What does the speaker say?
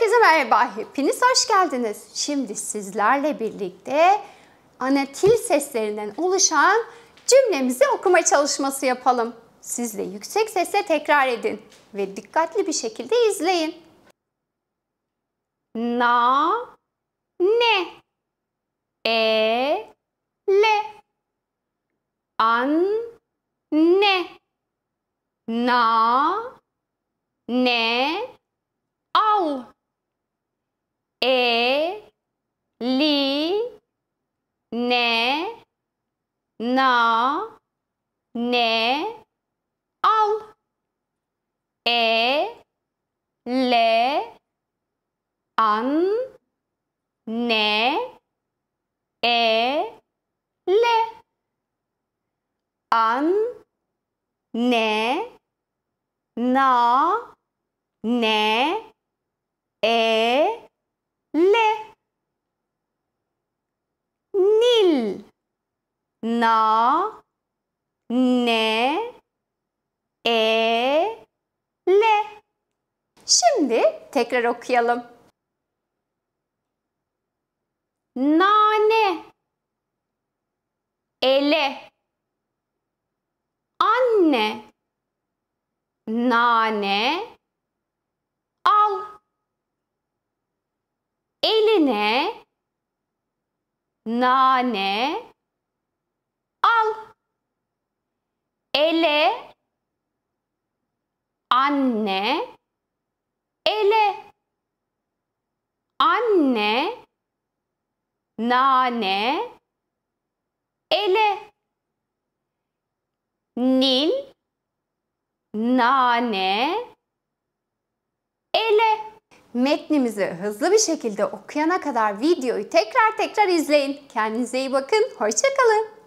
Herkese merhaba, hepiniz hoş geldiniz. Şimdi sizlerle birlikte anatil seslerinden oluşan cümlemizi okuma çalışması yapalım. Siz de yüksek sesle tekrar edin ve dikkatli bir şekilde izleyin. Na, ne, e, le, an, ne, na, ne, li ne na ne al e le an ne e le an ne na ne e na, ne, e, le. Şimdi tekrar okuyalım. Nane, ele, anne, nane, al. Eline, nane, anne ele anne nane ele nil nane ele Metnimizi hızlı bir şekilde okuyana kadar videoyu tekrar tekrar izleyin. Kendinize iyi bakın. Hoşçakalın.